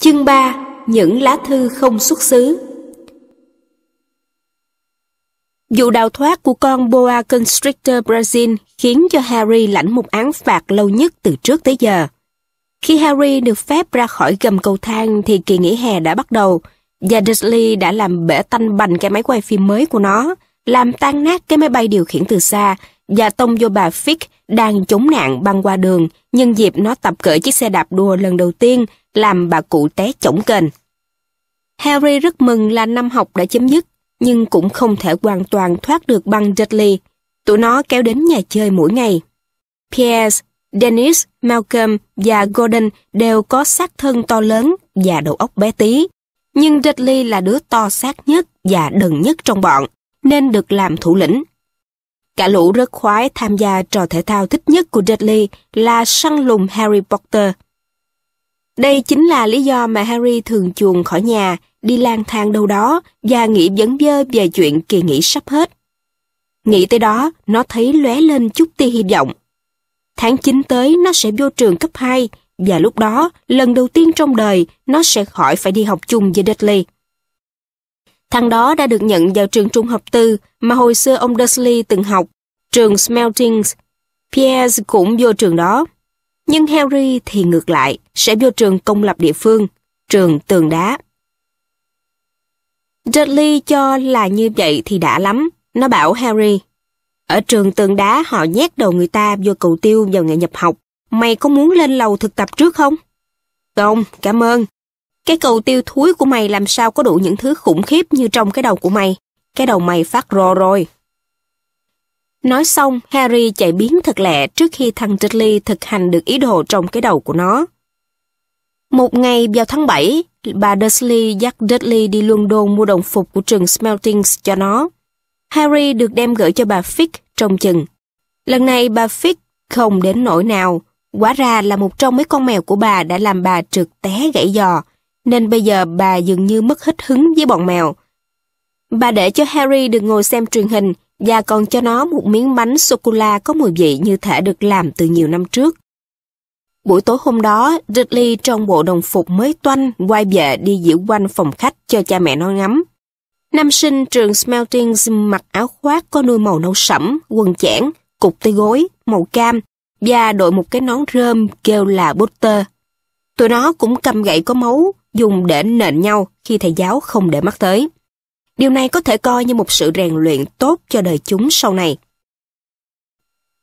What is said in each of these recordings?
Chương 3. Những lá thư không xuất xứ Vụ đào thoát của con boa constrictor Brazil khiến cho Harry lãnh một án phạt lâu nhất từ trước tới giờ. Khi Harry được phép ra khỏi gầm cầu thang thì kỳ nghỉ hè đã bắt đầu và Dudley đã làm bể tanh bành cái máy quay phim mới của nó, làm tan nát cái máy bay điều khiển từ xa và tông vô bà Fick đang chống nạn băng qua đường nhân dịp nó tập cỡ chiếc xe đạp đua lần đầu tiên làm bà cụ té chổng kênh. Harry rất mừng là năm học đã chấm dứt, nhưng cũng không thể hoàn toàn thoát được băng Dudley. Tụi nó kéo đến nhà chơi mỗi ngày. Pierce, Dennis, Malcolm và Gordon đều có xác thân to lớn và đầu óc bé tí. Nhưng Dudley là đứa to xác nhất và đần nhất trong bọn, nên được làm thủ lĩnh. Cả lũ rất khoái tham gia trò thể thao thích nhất của Dudley là săn lùng Harry Potter. Đây chính là lý do mà Harry thường chuồng khỏi nhà, đi lang thang đâu đó và nghĩ vấn vơ về chuyện kỳ nghỉ sắp hết. Nghĩ tới đó, nó thấy lóe lên chút tia hy vọng. Tháng 9 tới nó sẽ vô trường cấp 2 và lúc đó, lần đầu tiên trong đời, nó sẽ khỏi phải đi học chung với Dudley. Thằng đó đã được nhận vào trường trung học tư mà hồi xưa ông Dursley từng học, trường Smeltings. Pierce cũng vô trường đó. Nhưng Harry thì ngược lại, sẽ vô trường công lập địa phương, trường tường đá. Dudley cho là như vậy thì đã lắm, nó bảo Harry. Ở trường tường đá họ nhét đầu người ta vô cầu tiêu vào ngày nhập học. Mày có muốn lên lầu thực tập trước không? Không, cảm ơn. Cái cầu tiêu thúi của mày làm sao có đủ những thứ khủng khiếp như trong cái đầu của mày. Cái đầu mày phát rồ rồi. Nói xong, Harry chạy biến thật lẹ trước khi thằng Dudley thực hành được ý đồ trong cái đầu của nó. Một ngày vào tháng 7, bà Dursley dắt Dudley đi London mua đồng phục của trường Smeltings cho nó. Harry được đem gửi cho bà Fick trong chừng. Lần này bà Fick không đến nỗi nào, quả ra là một trong mấy con mèo của bà đã làm bà trượt té gãy giò, nên bây giờ bà dường như mất hết hứng với bọn mèo. Bà để cho Harry được ngồi xem truyền hình và còn cho nó một miếng bánh sô-cô-la có mùi vị như thể được làm từ nhiều năm trước. Buổi tối hôm đó, Ridley trong bộ đồng phục mới toanh quay về đi diễu quanh phòng khách cho cha mẹ nó ngắm. Nam sinh trường Smeltings mặc áo khoác có nuôi màu nâu sẫm, quần chẽn, cục tay gối, màu cam và đội một cái nón rơm kêu là Potter. Tụi nó cũng cầm gậy có máu dùng để nện nhau khi thầy giáo không để mắt tới. Điều này có thể coi như một sự rèn luyện tốt cho đời chúng sau này.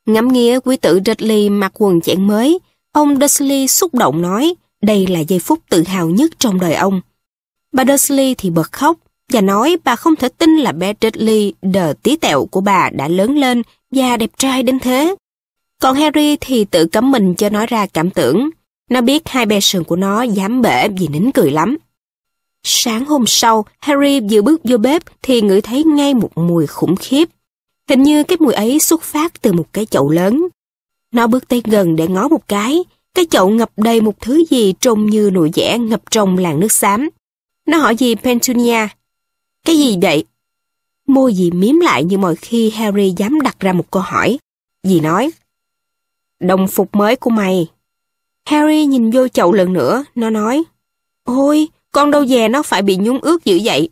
Ngắm nghĩa quý tử Dudley mặc quần chẽn mới, ông Dudley xúc động nói đây là giây phút tự hào nhất trong đời ông. Bà Dudley thì bật khóc và nói bà không thể tin là bé Dudley đờ tí tẹo của bà đã lớn lên và đẹp trai đến thế. Còn Harry thì tự cấm mình cho nói ra cảm tưởng. Nó biết hai bè sườn của nó dám bể vì nín cười lắm. Sáng hôm sau, Harry vừa bước vô bếp thì ngửi thấy ngay một mùi khủng khiếp. Hình như cái mùi ấy xuất phát từ một cái chậu lớn. Nó bước tới gần để ngó một cái, cái chậu ngập đầy một thứ gì trông như nồi vẽ ngập trong làn nước xám. Nó hỏi gì Petunia? Cái gì vậy? Môi gì miếm lại như mọi khi Harry dám đặt ra một câu hỏi. Dì nói, đồng phục mới của mày. Harry nhìn vô chậu lần nữa, nó nói, Ôi, con đâu dè nó phải bị nhúng ướt dữ vậy.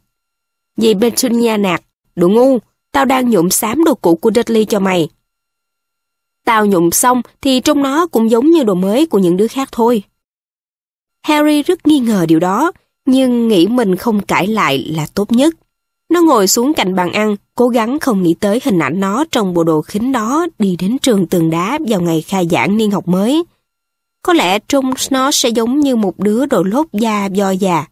Dì Petunia nạt. Đồ ngu, tao đang nhuộm xám đồ cũ của Dudley cho mày. Tao nhuộm xong thì trông nó cũng giống như đồ mới của những đứa khác thôi. Harry rất nghi ngờ điều đó, nhưng nghĩ mình không cãi lại là tốt nhất. Nó ngồi xuống cạnh bàn ăn, cố gắng không nghĩ tới hình ảnh nó trong bộ đồ khính đó đi đến trường tường đá vào ngày khai giảng niên học mới. Có lẽ trông nó sẽ giống như một đứa đồ lốt da do già,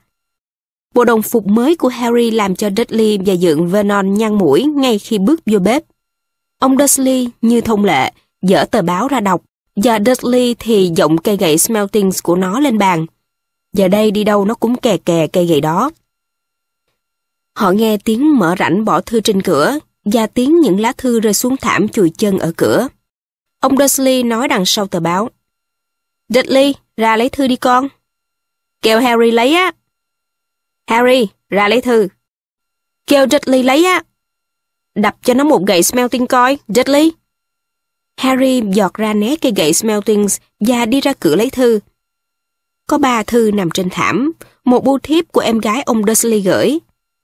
Bộ đồng phục mới của Harry làm cho Dudley và dựng Vernon nhăn mũi ngay khi bước vô bếp. Ông Dudley, như thông lệ, dở tờ báo ra đọc, và Dudley thì giọng cây gậy Smeltings của nó lên bàn. Giờ đây đi đâu nó cũng kè kè cây gậy đó. Họ nghe tiếng mở rảnh bỏ thư trên cửa và tiếng những lá thư rơi xuống thảm chùi chân ở cửa. Ông dursley nói đằng sau tờ báo. Dudley, ra lấy thư đi con. Kêu Harry lấy á. Harry, ra lấy thư. Kêu Dudley lấy á. Đập cho nó một gậy smelting coi, Dudley. Harry giọt ra né cây gậy smeltings và đi ra cửa lấy thư. Có ba thư nằm trên thảm, một bưu thiếp của em gái ông Dudley gửi.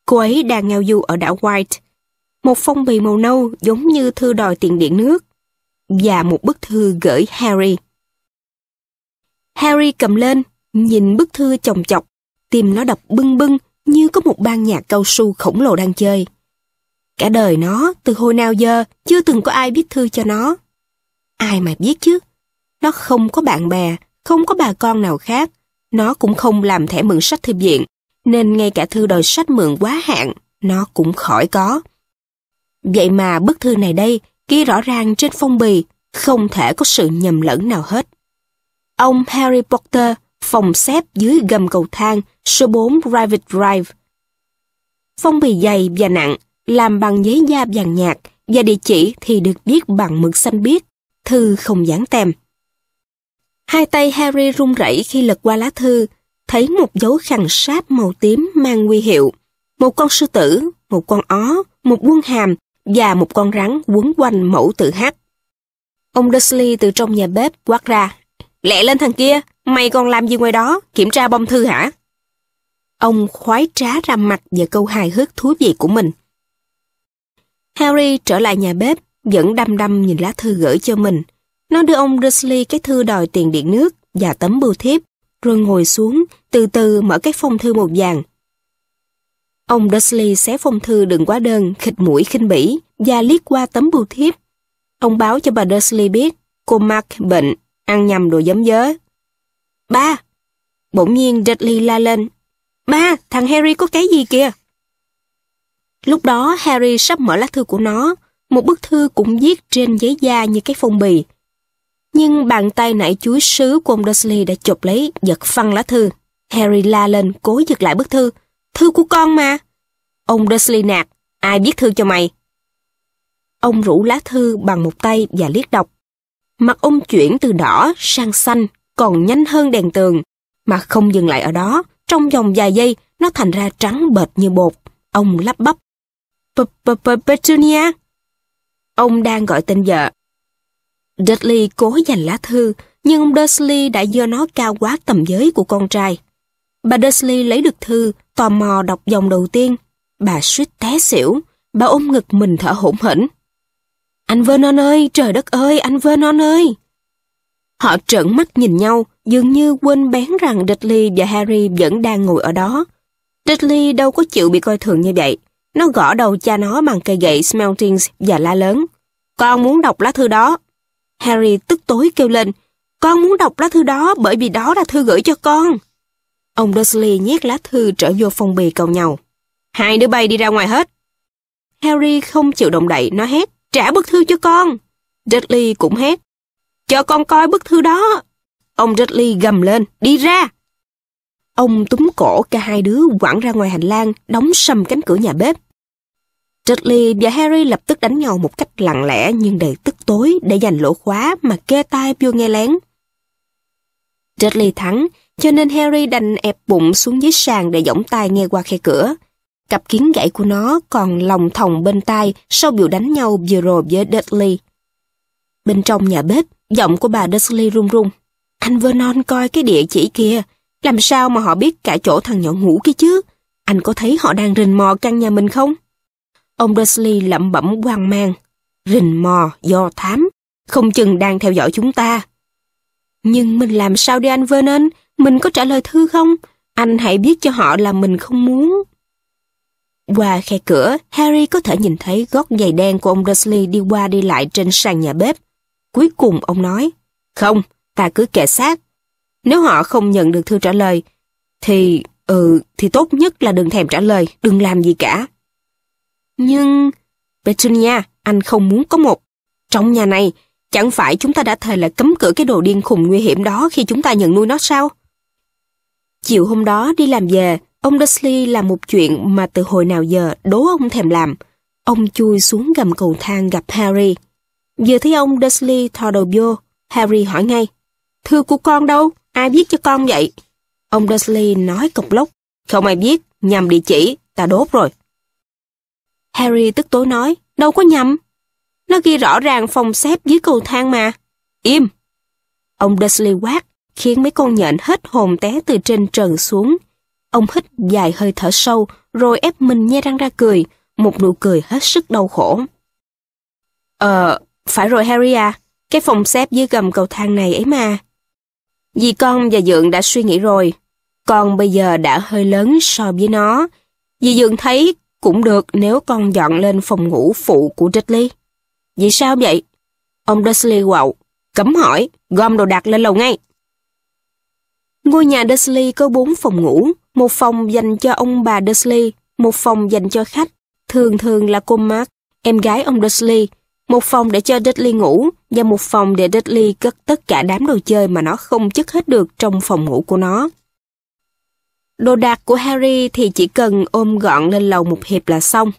Cô ấy đang ngao du ở đảo White. Một phong bì màu nâu giống như thư đòi tiền điện nước. Và một bức thư gửi Harry. Harry cầm lên, nhìn bức thư chồng chọc tim nó đập bưng bưng như có một ban nhạc cao su khổng lồ đang chơi. Cả đời nó, từ hồi nào giờ, chưa từng có ai biết thư cho nó. Ai mà biết chứ? Nó không có bạn bè, không có bà con nào khác. Nó cũng không làm thẻ mượn sách thư viện, nên ngay cả thư đòi sách mượn quá hạn, nó cũng khỏi có. Vậy mà bức thư này đây, ghi rõ ràng trên phong bì, không thể có sự nhầm lẫn nào hết. Ông Harry Potter phòng xếp dưới gầm cầu thang số 4 Private Drive. Phong bì dày và nặng, làm bằng giấy da vàng nhạt và địa chỉ thì được viết bằng mực xanh biếc, thư không dán tem. Hai tay Harry run rẩy khi lật qua lá thư, thấy một dấu khăn sáp màu tím mang nguy hiệu. Một con sư tử, một con ó, một quân hàm và một con rắn quấn quanh mẫu tự hát. Ông Dursley từ trong nhà bếp quát ra. Lẹ lên thằng kia, Mày còn làm gì ngoài đó? Kiểm tra bông thư hả? Ông khoái trá ra mặt về câu hài hước thú vị của mình. Harry trở lại nhà bếp, vẫn đăm đăm nhìn lá thư gửi cho mình. Nó đưa ông Dursley cái thư đòi tiền điện nước và tấm bưu thiếp, rồi ngồi xuống, từ từ mở cái phong thư một vàng. Ông Dursley xé phong thư đừng quá đơn, khịch mũi khinh bỉ và liếc qua tấm bưu thiếp. Ông báo cho bà Dursley biết cô Mark bệnh, ăn nhầm đồ giấm dớ Ba! Bỗng nhiên Dudley la lên. Ba, thằng Harry có cái gì kìa? Lúc đó Harry sắp mở lá thư của nó, một bức thư cũng viết trên giấy da như cái phong bì. Nhưng bàn tay nãy chuối sứ của ông Dursley đã chụp lấy, giật phăng lá thư. Harry la lên, cố giật lại bức thư. Thư của con mà. Ông Dursley nạt, ai viết thư cho mày? Ông rủ lá thư bằng một tay và liếc đọc. Mặt ông chuyển từ đỏ sang xanh, còn nhanh hơn đèn tường. Mà không dừng lại ở đó, trong vòng vài giây, nó thành ra trắng bệt như bột. Ông lắp bắp. Petunia? Ông đang gọi tên vợ. Dudley cố giành lá thư, nhưng ông Dursley đã dơ nó cao quá tầm giới của con trai. Bà Dursley lấy được thư, tò mò đọc dòng đầu tiên. Bà suýt té xỉu, bà ôm ngực mình thở hổn hển. Anh Vernon ơi, trời đất ơi, anh Vernon ơi! Họ trợn mắt nhìn nhau, dường như quên bén rằng Dudley và Harry vẫn đang ngồi ở đó. Dudley đâu có chịu bị coi thường như vậy. Nó gõ đầu cha nó bằng cây gậy Smeltings và la lớn. Con muốn đọc lá thư đó. Harry tức tối kêu lên. Con muốn đọc lá thư đó bởi vì đó là thư gửi cho con. Ông Dursley nhét lá thư trở vô phong bì cầu nhau. Hai đứa bay đi ra ngoài hết. Harry không chịu động đậy, nó hét. Trả bức thư cho con. Dudley cũng hét. Cho con coi bức thư đó. Ông Dudley gầm lên, đi ra. Ông túm cổ cả hai đứa quẳng ra ngoài hành lang, đóng sầm cánh cửa nhà bếp. Dudley và Harry lập tức đánh nhau một cách lặng lẽ nhưng đầy tức tối để giành lỗ khóa mà kê tai vua nghe lén. Dudley thắng, cho nên Harry đành ép bụng xuống dưới sàn để giỏng tai nghe qua khe cửa. Cặp kiến gãy của nó còn lòng thòng bên tai sau biểu đánh nhau vừa rồi với Dudley. Bên trong nhà bếp, Giọng của bà Dursley run run. Anh Vernon coi cái địa chỉ kia. Làm sao mà họ biết cả chỗ thằng nhỏ ngủ kia chứ? Anh có thấy họ đang rình mò căn nhà mình không? Ông Dursley lẩm bẩm hoang mang. Rình mò, do thám. Không chừng đang theo dõi chúng ta. Nhưng mình làm sao đi anh Vernon? Mình có trả lời thư không? Anh hãy biết cho họ là mình không muốn. Qua khe cửa, Harry có thể nhìn thấy gót giày đen của ông Dursley đi qua đi lại trên sàn nhà bếp. Cuối cùng ông nói, không, ta cứ kẻ sát. Nếu họ không nhận được thư trả lời, thì, ừ, thì tốt nhất là đừng thèm trả lời, đừng làm gì cả. Nhưng, Petunia, anh không muốn có một. Trong nhà này, chẳng phải chúng ta đã thề là cấm cửa cái đồ điên khùng nguy hiểm đó khi chúng ta nhận nuôi nó sao? Chiều hôm đó đi làm về, ông Dursley làm một chuyện mà từ hồi nào giờ đố ông thèm làm. Ông chui xuống gầm cầu thang gặp Harry. Vừa thấy ông Dursley thò đầu vô, Harry hỏi ngay, Thư của con đâu? Ai viết cho con vậy? Ông Dursley nói cộc lốc, không ai viết, nhầm địa chỉ, ta đốt rồi. Harry tức tối nói, đâu có nhầm. Nó ghi rõ ràng phòng xếp dưới cầu thang mà. Im! Ông Dursley quát, khiến mấy con nhện hết hồn té từ trên trần xuống. Ông hít dài hơi thở sâu, rồi ép mình nhe răng ra cười, một nụ cười hết sức đau khổ. Ờ, phải rồi Harry à, cái phòng xếp dưới gầm cầu thang này ấy mà. Dì con và Dượng đã suy nghĩ rồi. Con bây giờ đã hơi lớn so với nó. Dì Dượng thấy cũng được nếu con dọn lên phòng ngủ phụ của Dudley. Vì sao vậy? Ông Dursley quậu. Cấm hỏi, gom đồ đạc lên lầu ngay. Ngôi nhà Dursley có bốn phòng ngủ, một phòng dành cho ông bà Dursley, một phòng dành cho khách, thường thường là cô Mark, em gái ông Dursley, một phòng để cho Dudley ngủ và một phòng để Dudley cất tất cả đám đồ chơi mà nó không chất hết được trong phòng ngủ của nó. Đồ đạc của Harry thì chỉ cần ôm gọn lên lầu một hiệp là xong.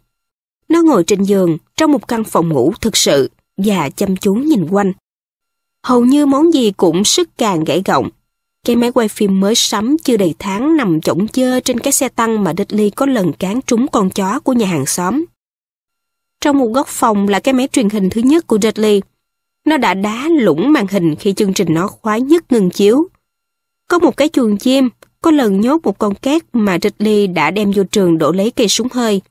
Nó ngồi trên giường trong một căn phòng ngủ thực sự và chăm chú nhìn quanh. Hầu như món gì cũng sức càng gãy gọng. Cái máy quay phim mới sắm chưa đầy tháng nằm chổng chơ trên cái xe tăng mà Dudley có lần cán trúng con chó của nhà hàng xóm trong một góc phòng là cái máy truyền hình thứ nhất của Dudley. Nó đã đá lũng màn hình khi chương trình nó khóa nhất ngừng chiếu. Có một cái chuồng chim, có lần nhốt một con két mà Ridley đã đem vô trường đổ lấy cây súng hơi.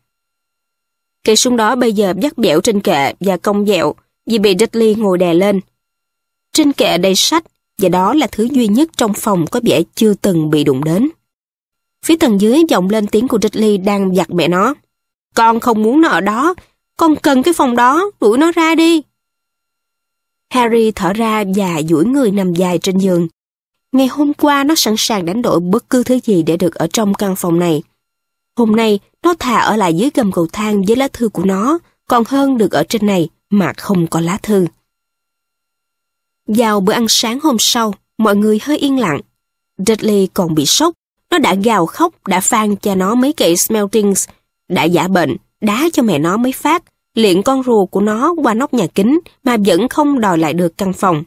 Cây súng đó bây giờ dắt dẻo trên kệ và cong dẹo vì bị Ridley ngồi đè lên. Trên kệ đầy sách và đó là thứ duy nhất trong phòng có vẻ chưa từng bị đụng đến. Phía tầng dưới vọng lên tiếng của Ridley đang giặt mẹ nó. Con không muốn nó ở đó, con cần cái phòng đó, đuổi nó ra đi. Harry thở ra và duỗi người nằm dài trên giường. Ngày hôm qua nó sẵn sàng đánh đổi bất cứ thứ gì để được ở trong căn phòng này. Hôm nay nó thà ở lại dưới gầm cầu thang với lá thư của nó, còn hơn được ở trên này mà không có lá thư. Vào bữa ăn sáng hôm sau, mọi người hơi yên lặng. Dudley còn bị sốc, nó đã gào khóc, đã phang cho nó mấy cây smeltings, đã giả bệnh, đá cho mẹ nó mấy phát, liện con rùa của nó qua nóc nhà kính mà vẫn không đòi lại được căn phòng.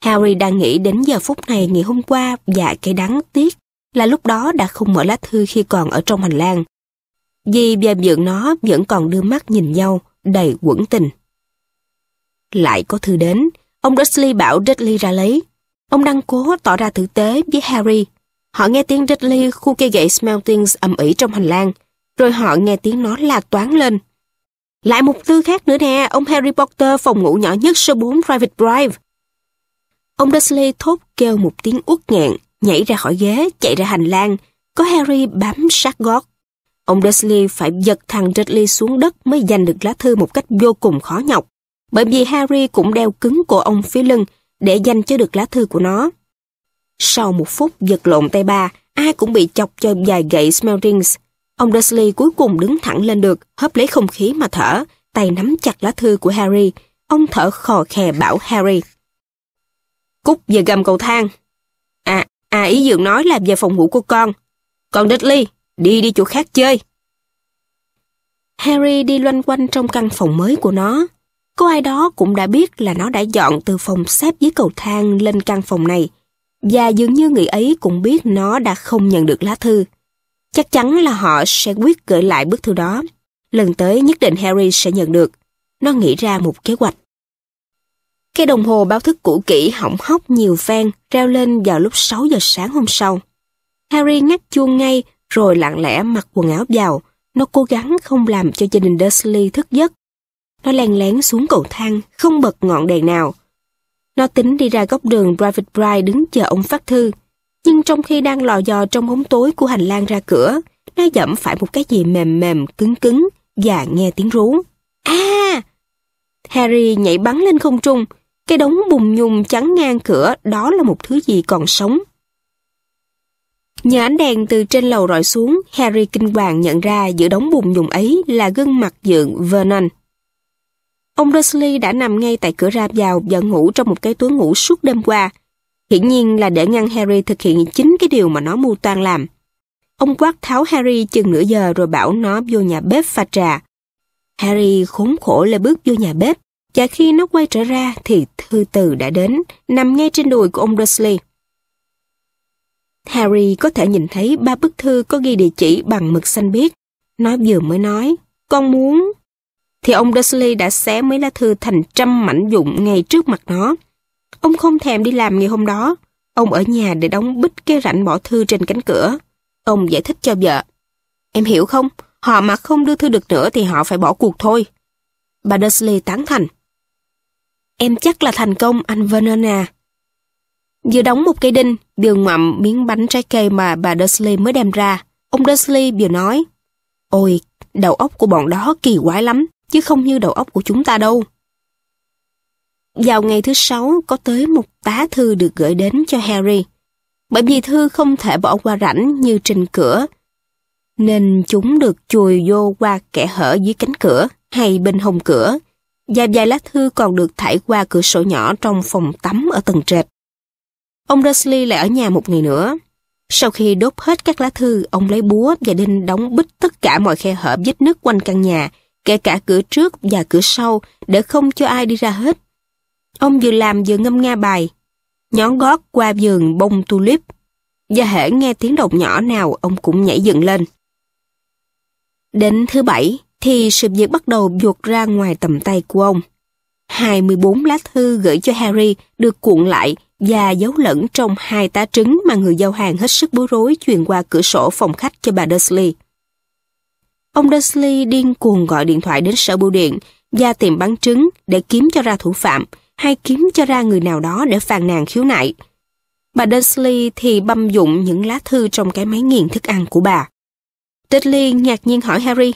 Harry đang nghĩ đến giờ phút này ngày hôm qua và cái đáng tiếc là lúc đó đã không mở lá thư khi còn ở trong hành lang. Vì và vượng nó vẫn còn đưa mắt nhìn nhau, đầy quẩn tình. Lại có thư đến, ông Dursley bảo Dudley ra lấy. Ông đang cố tỏ ra tử tế với Harry. Họ nghe tiếng Dudley khu cây gậy Smeltings ầm ĩ trong hành lang, rồi họ nghe tiếng nó la toán lên. Lại một tư khác nữa nè, ông Harry Potter phòng ngủ nhỏ nhất số 4 Private Drive. Ông Dursley thốt kêu một tiếng uất nghẹn, nhảy ra khỏi ghế, chạy ra hành lang, có Harry bám sát gót. Ông Dursley phải giật thằng Dudley xuống đất mới giành được lá thư một cách vô cùng khó nhọc, bởi vì Harry cũng đeo cứng cổ ông phía lưng để giành cho được lá thư của nó. Sau một phút giật lộn tay ba, ai cũng bị chọc cho vài gậy Smeldings, Ông Dursley cuối cùng đứng thẳng lên được, hấp lấy không khí mà thở, tay nắm chặt lá thư của Harry. Ông thở khò khè bảo Harry. Cút về gầm cầu thang. À, à ý dường nói là về phòng ngủ của con. Còn Dudley, đi đi chỗ khác chơi. Harry đi loanh quanh trong căn phòng mới của nó. Có ai đó cũng đã biết là nó đã dọn từ phòng xếp dưới cầu thang lên căn phòng này. Và dường như người ấy cũng biết nó đã không nhận được lá thư. Chắc chắn là họ sẽ quyết gửi lại bức thư đó. Lần tới nhất định Harry sẽ nhận được. Nó nghĩ ra một kế hoạch. Cái đồng hồ báo thức cũ kỹ hỏng hóc nhiều phen reo lên vào lúc 6 giờ sáng hôm sau. Harry ngắt chuông ngay rồi lặng lẽ mặc quần áo vào. Nó cố gắng không làm cho gia đình Dursley thức giấc. Nó len lén xuống cầu thang, không bật ngọn đèn nào. Nó tính đi ra góc đường Private Bride đứng chờ ông phát thư nhưng trong khi đang lò dò trong bóng tối của hành lang ra cửa, nó dẫm phải một cái gì mềm mềm, cứng cứng và nghe tiếng rú. À! Harry nhảy bắn lên không trung, cái đống bùn nhung chắn ngang cửa đó là một thứ gì còn sống. Nhờ ánh đèn từ trên lầu rọi xuống, Harry kinh hoàng nhận ra giữa đống bùn nhùng ấy là gương mặt dượng Vernon. Ông Dursley đã nằm ngay tại cửa ra vào và ngủ trong một cái túi ngủ suốt đêm qua, Hiển nhiên là để ngăn Harry thực hiện chính cái điều mà nó mưu toan làm. Ông quát tháo Harry chừng nửa giờ rồi bảo nó vô nhà bếp pha trà. Harry khốn khổ lại bước vô nhà bếp, và khi nó quay trở ra thì thư từ đã đến, nằm ngay trên đùi của ông Dursley. Harry có thể nhìn thấy ba bức thư có ghi địa chỉ bằng mực xanh biếc. Nó vừa mới nói, con muốn... Thì ông Dursley đã xé mấy lá thư thành trăm mảnh vụn ngay trước mặt nó. Ông không thèm đi làm ngày hôm đó. Ông ở nhà để đóng bích cái rảnh bỏ thư trên cánh cửa. Ông giải thích cho vợ. Em hiểu không? Họ mà không đưa thư được nữa thì họ phải bỏ cuộc thôi. Bà Dursley tán thành. Em chắc là thành công anh Vernon à. Vừa đóng một cây đinh, vừa ngậm miếng bánh trái cây mà bà Dursley mới đem ra. Ông Dursley vừa nói, Ôi, đầu óc của bọn đó kỳ quái lắm, chứ không như đầu óc của chúng ta đâu. Vào ngày thứ sáu có tới một tá thư được gửi đến cho Harry. Bởi vì thư không thể bỏ qua rảnh như trình cửa, nên chúng được chùi vô qua kẽ hở dưới cánh cửa hay bên hông cửa, và vài lá thư còn được thải qua cửa sổ nhỏ trong phòng tắm ở tầng trệt. Ông Dursley lại ở nhà một ngày nữa. Sau khi đốt hết các lá thư, ông lấy búa và đinh đóng bít tất cả mọi khe hở vết nứt quanh căn nhà, kể cả cửa trước và cửa sau, để không cho ai đi ra hết Ông vừa làm vừa ngâm nga bài, nhón gót qua vườn bông tulip, và hễ nghe tiếng động nhỏ nào ông cũng nhảy dựng lên. Đến thứ bảy thì sự việc bắt đầu vụt ra ngoài tầm tay của ông. 24 lá thư gửi cho Harry được cuộn lại và giấu lẫn trong hai tá trứng mà người giao hàng hết sức bối rối truyền qua cửa sổ phòng khách cho bà Dursley. Ông Dursley điên cuồng gọi điện thoại đến sở bưu điện và tìm bắn trứng để kiếm cho ra thủ phạm, hay kiếm cho ra người nào đó để phàn nàn khiếu nại. Bà Dursley thì băm dụng những lá thư trong cái máy nghiền thức ăn của bà. Dudley ngạc nhiên hỏi Harry,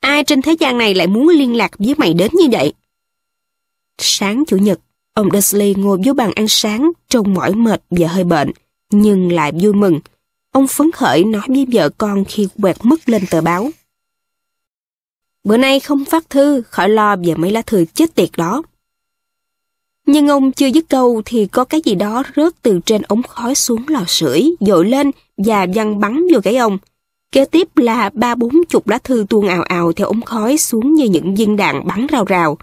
ai trên thế gian này lại muốn liên lạc với mày đến như vậy? Sáng Chủ nhật, ông Dursley ngồi vô bàn ăn sáng trông mỏi mệt và hơi bệnh, nhưng lại vui mừng. Ông phấn khởi nói với vợ con khi quẹt mất lên tờ báo. Bữa nay không phát thư, khỏi lo về mấy lá thư chết tiệt đó. Nhưng ông chưa dứt câu thì có cái gì đó rớt từ trên ống khói xuống lò sưởi, dội lên và văng bắn vô cái ông. Kế tiếp là ba bốn chục lá thư tuôn ào ào theo ống khói xuống như những viên đạn bắn rào rào.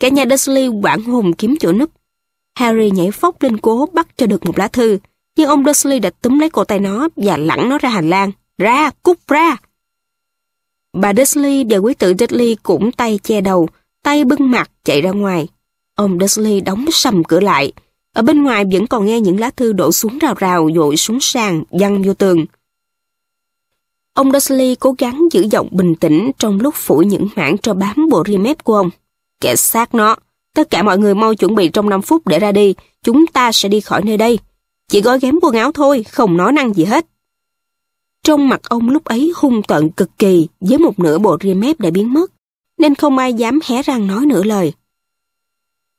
Cả nhà Dursley quảng hồn kiếm chỗ núp. Harry nhảy phóc lên cố bắt cho được một lá thư, nhưng ông Dursley đã túm lấy cổ tay nó và lẳng nó ra hành lang. Ra, cút ra! Bà Dursley và quý tử Dudley cũng tay che đầu, tay bưng mặt chạy ra ngoài. Ông Dursley đóng sầm cửa lại. Ở bên ngoài vẫn còn nghe những lá thư đổ xuống rào rào dội xuống sàn, văng vô tường. Ông Dursley cố gắng giữ giọng bình tĩnh trong lúc phủ những mảng cho bám bộ ria mép của ông. Kẻ xác nó. Tất cả mọi người mau chuẩn bị trong 5 phút để ra đi. Chúng ta sẽ đi khỏi nơi đây. Chỉ gói ghém quần áo thôi, không nói năng gì hết. Trong mặt ông lúc ấy hung tợn cực kỳ với một nửa bộ ria mép đã biến mất, nên không ai dám hé răng nói nửa lời.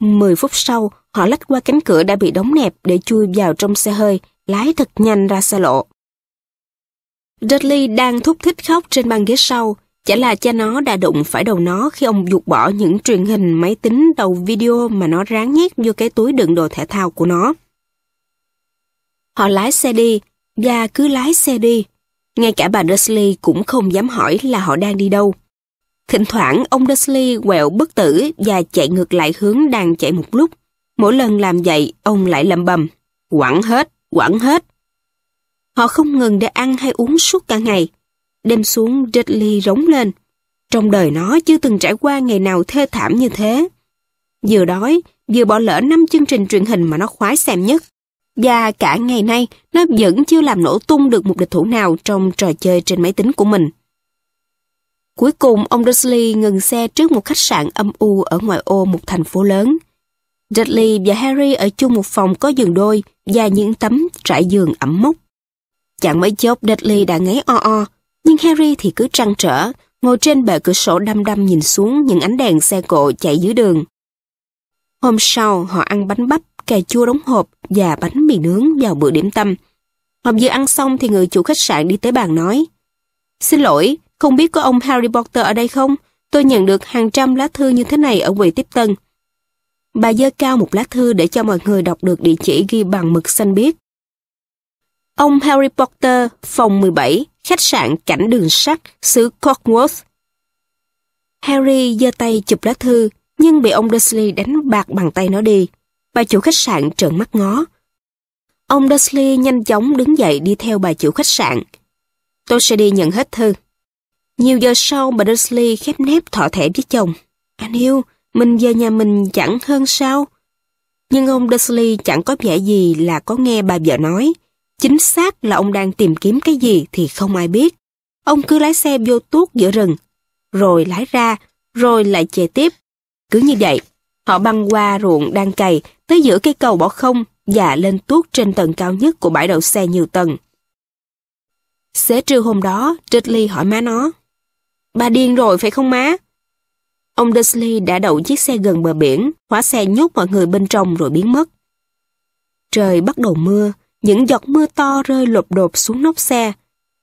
10 phút sau, họ lách qua cánh cửa đã bị đóng nẹp để chui vào trong xe hơi, lái thật nhanh ra xa lộ. Dudley đang thúc thích khóc trên băng ghế sau, chả là cha nó đã đụng phải đầu nó khi ông dục bỏ những truyền hình máy tính đầu video mà nó ráng nhét vô cái túi đựng đồ thể thao của nó. Họ lái xe đi, và cứ lái xe đi. Ngay cả bà Dursley cũng không dám hỏi là họ đang đi đâu. Thỉnh thoảng ông Dursley quẹo bất tử và chạy ngược lại hướng đang chạy một lúc. Mỗi lần làm vậy, ông lại lầm bầm. Quẳng hết, quẳng hết. Họ không ngừng để ăn hay uống suốt cả ngày. Đêm xuống, Dudley rống lên. Trong đời nó chưa từng trải qua ngày nào thê thảm như thế. Vừa đói, vừa bỏ lỡ năm chương trình truyền hình mà nó khoái xem nhất. Và cả ngày nay, nó vẫn chưa làm nổ tung được một địch thủ nào trong trò chơi trên máy tính của mình. Cuối cùng, ông Dudley ngừng xe trước một khách sạn âm u ở ngoại ô một thành phố lớn. Dudley và Harry ở chung một phòng có giường đôi và những tấm trải giường ẩm mốc. Chẳng mấy chốc Dudley đã ngáy o o, nhưng Harry thì cứ trăn trở, ngồi trên bệ cửa sổ đăm đăm nhìn xuống những ánh đèn xe cộ chạy dưới đường. Hôm sau, họ ăn bánh bắp, cà chua đóng hộp và bánh mì nướng vào bữa điểm tâm. Hòm vừa ăn xong thì người chủ khách sạn đi tới bàn nói. Xin lỗi, không biết có ông Harry Potter ở đây không? Tôi nhận được hàng trăm lá thư như thế này ở quầy tiếp tân. Bà dơ cao một lá thư để cho mọi người đọc được địa chỉ ghi bằng mực xanh biếc. Ông Harry Potter, phòng 17, khách sạn cảnh đường sắt, xứ Cornwall. Harry giơ tay chụp lá thư, nhưng bị ông Dursley đánh bạc bằng tay nó đi. Bà chủ khách sạn trợn mắt ngó. Ông Dursley nhanh chóng đứng dậy đi theo bà chủ khách sạn. Tôi sẽ đi nhận hết thư. Nhiều giờ sau bà Dursley khép nép thọ thẻ với chồng. Anh yêu, mình về nhà mình chẳng hơn sao? Nhưng ông Dursley chẳng có vẻ gì là có nghe bà vợ nói. Chính xác là ông đang tìm kiếm cái gì thì không ai biết. Ông cứ lái xe vô tuốt giữa rừng, rồi lái ra, rồi lại chạy tiếp. Cứ như vậy, họ băng qua ruộng đang cày tới giữa cây cầu bỏ không và lên tuốt trên tầng cao nhất của bãi đậu xe nhiều tầng. Xế trưa hôm đó, Ridley hỏi má nó. Bà điên rồi phải không má? Ông Dursley đã đậu chiếc xe gần bờ biển, khóa xe nhốt mọi người bên trong rồi biến mất. Trời bắt đầu mưa, những giọt mưa to rơi lột đột xuống nóc xe.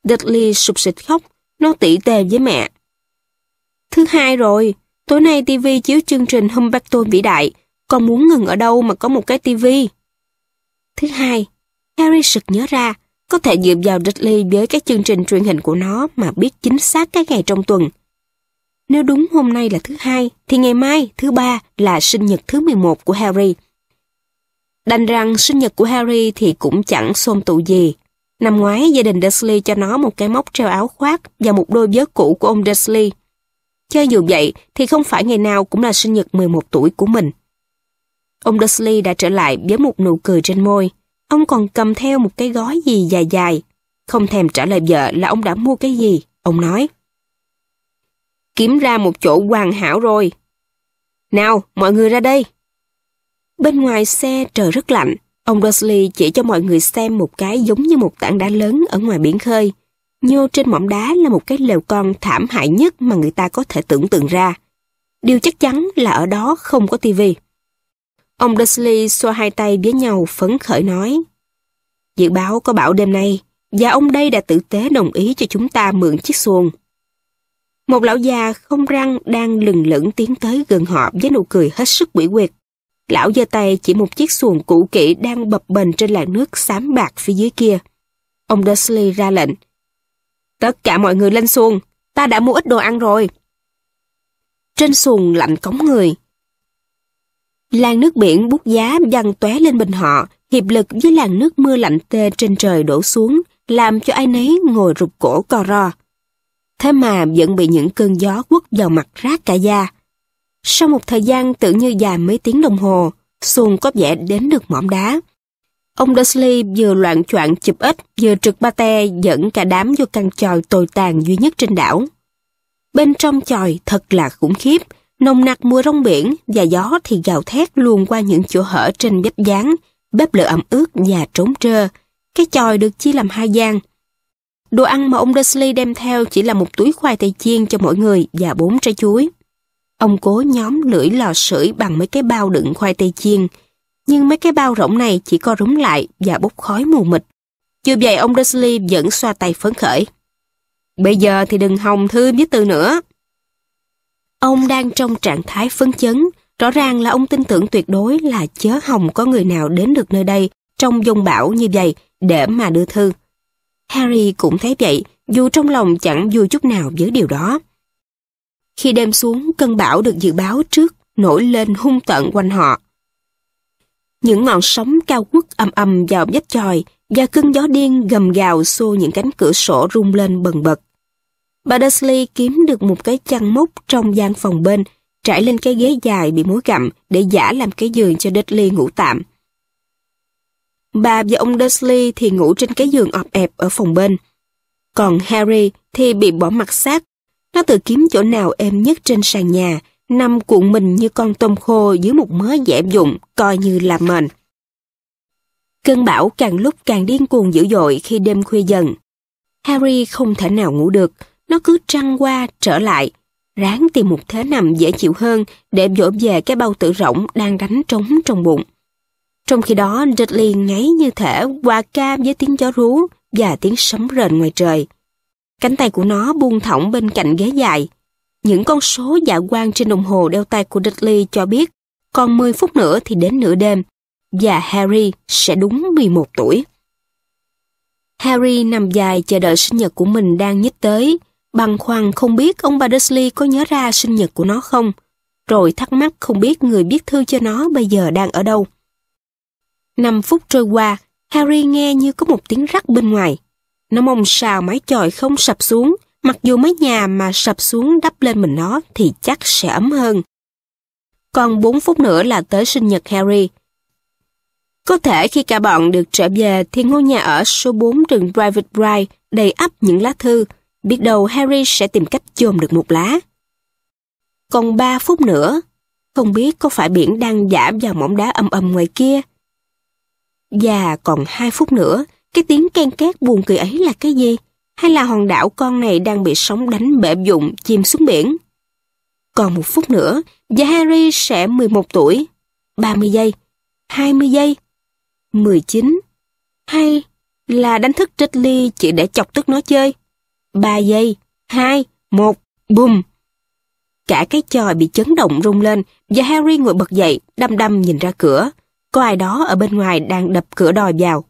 Dudley sụp sịt khóc, nó tỉ tề với mẹ. Thứ hai rồi, tối nay tivi chiếu chương trình humberto vĩ đại, con muốn ngừng ở đâu mà có một cái tivi. Thứ hai, Harry sực nhớ ra, có thể dựa vào lịch với các chương trình truyền hình của nó mà biết chính xác các ngày trong tuần. Nếu đúng hôm nay là thứ hai, thì ngày mai, thứ ba là sinh nhật thứ 11 của Harry. Đành rằng sinh nhật của Harry thì cũng chẳng xôn tụ gì. Năm ngoái, gia đình Dursley cho nó một cái móc treo áo khoác và một đôi vớ cũ của ông Dursley. Cho dù vậy, thì không phải ngày nào cũng là sinh nhật 11 tuổi của mình. Ông Dursley đã trở lại với một nụ cười trên môi. Ông còn cầm theo một cái gói gì dài dài. Không thèm trả lời vợ là ông đã mua cái gì, ông nói. Kiếm ra một chỗ hoàn hảo rồi. Nào, mọi người ra đây. Bên ngoài xe trời rất lạnh, ông Dursley chỉ cho mọi người xem một cái giống như một tảng đá lớn ở ngoài biển khơi. Nhô trên mỏm đá là một cái lều con thảm hại nhất mà người ta có thể tưởng tượng ra. Điều chắc chắn là ở đó không có tivi. Ông Dursley xoa hai tay với nhau phấn khởi nói. Dự báo có bão đêm nay, và ông đây đã tử tế đồng ý cho chúng ta mượn chiếc xuồng. Một lão già không răng đang lừng lững tiến tới gần họ với nụ cười hết sức quỷ quyệt. Lão giơ tay chỉ một chiếc xuồng cũ kỹ đang bập bềnh trên làn nước xám bạc phía dưới kia. Ông Dursley ra lệnh. Tất cả mọi người lên xuồng, ta đã mua ít đồ ăn rồi. Trên xuồng lạnh cống người, Làn nước biển bút giá văng tóe lên bình họ, hiệp lực với làn nước mưa lạnh tê trên trời đổ xuống, làm cho ai nấy ngồi rụt cổ co ro. Thế mà vẫn bị những cơn gió quất vào mặt rát cả da. Sau một thời gian tưởng như dài mấy tiếng đồng hồ, xuồng có vẻ đến được mỏm đá. Ông Dursley vừa loạn choạng chụp ếch, vừa trực ba te dẫn cả đám vô căn tròi tồi tàn duy nhất trên đảo. Bên trong tròi thật là khủng khiếp, Nồng nặc mùa rong biển và gió thì gào thét luồn qua những chỗ hở trên bếp dáng, bếp lửa ẩm ướt và trống trơ. Cái chòi được chia làm hai gian. Đồ ăn mà ông Dursley đem theo chỉ là một túi khoai tây chiên cho mỗi người và bốn trái chuối. Ông cố nhóm lưỡi lò sưởi bằng mấy cái bao đựng khoai tây chiên, nhưng mấy cái bao rỗng này chỉ co rúm lại và bốc khói mù mịt. Chưa vậy ông Dursley vẫn xoa tay phấn khởi. Bây giờ thì đừng hòng thư với từ nữa, Ông đang trong trạng thái phấn chấn, rõ ràng là ông tin tưởng tuyệt đối là chớ hồng có người nào đến được nơi đây trong dông bão như vậy để mà đưa thư. Harry cũng thấy vậy, dù trong lòng chẳng vui chút nào với điều đó. Khi đêm xuống, cơn bão được dự báo trước nổi lên hung tận quanh họ. Những ngọn sóng cao quất âm âm vào vách tròi và cơn gió điên gầm gào xô những cánh cửa sổ rung lên bần bật. Bà Dursley kiếm được một cái chăn múc trong gian phòng bên, trải lên cái ghế dài bị mối gặm để giả làm cái giường cho Dudley ngủ tạm. Bà và ông Dursley thì ngủ trên cái giường ọp ẹp ở phòng bên. Còn Harry thì bị bỏ mặt sát. Nó tự kiếm chỗ nào êm nhất trên sàn nhà, nằm cuộn mình như con tôm khô dưới một mớ dẻm dụng, coi như là mền. Cơn bão càng lúc càng điên cuồng dữ dội khi đêm khuya dần. Harry không thể nào ngủ được, nó cứ trăng qua trở lại, ráng tìm một thế nằm dễ chịu hơn để dỗ về cái bao tử rỗng đang đánh trống trong bụng. Trong khi đó, Dudley ngáy như thể hòa ca với tiếng gió rú và tiếng sấm rền ngoài trời. Cánh tay của nó buông thõng bên cạnh ghế dài. Những con số dạ quang trên đồng hồ đeo tay của Dudley cho biết còn 10 phút nữa thì đến nửa đêm và Harry sẽ đúng 11 tuổi. Harry nằm dài chờ đợi sinh nhật của mình đang nhích tới băn khoăn không biết ông Baddesley có nhớ ra sinh nhật của nó không, rồi thắc mắc không biết người viết thư cho nó bây giờ đang ở đâu. Năm phút trôi qua, Harry nghe như có một tiếng rắc bên ngoài. Nó mong sao mái chòi không sập xuống, mặc dù mái nhà mà sập xuống đắp lên mình nó thì chắc sẽ ấm hơn. Còn 4 phút nữa là tới sinh nhật Harry. Có thể khi cả bọn được trở về thì ngôi nhà ở số 4 trường Private Drive đầy ắp những lá thư, biết đâu Harry sẽ tìm cách chôm được một lá. Còn ba phút nữa, không biết có phải biển đang giảm vào mỏm đá âm âm ngoài kia. Và còn hai phút nữa, cái tiếng ken két buồn cười ấy là cái gì? Hay là hòn đảo con này đang bị sóng đánh bể dụng chìm xuống biển? Còn một phút nữa, và Harry sẽ 11 tuổi. 30 giây, 20 giây, 19, hay là đánh thức Ridley chỉ để chọc tức nó chơi? 3 giây, 2, 1, bùm. Cả cái chòi bị chấn động rung lên và Harry ngồi bật dậy, đăm đăm nhìn ra cửa. Có ai đó ở bên ngoài đang đập cửa đòi vào.